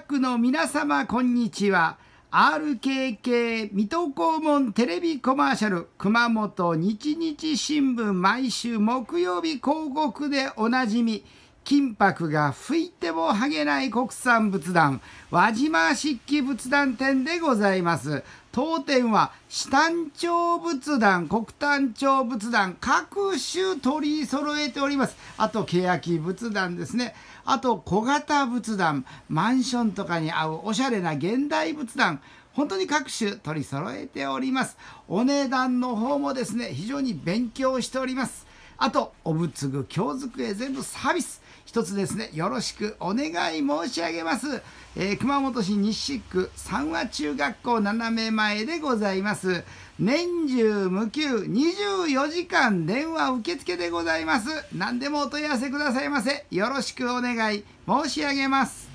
区の皆様こんにちは RKK 水戸黄門テレビコマーシャル熊本日日新聞毎週木曜日広告でおなじみ金箔が吹いも剥げない国産仏壇、輪島漆器仏壇店でございます。当店は、四丹町仏壇、国丹町仏壇、各種取り揃えております。あと、欅仏壇ですね。あと、小型仏壇、マンションとかに合うおしゃれな現代仏壇、本当に各種取り揃えております。お値段の方もですね、非常に勉強しております。あと、お仏具、京机、全部サービス。一つですね、よろしくお願い申し上げます。えー、熊本市西区三和中学校斜め前でございます。年中無休24時間電話受付でございます。何でもお問い合わせくださいませ。よろしくお願い申し上げます。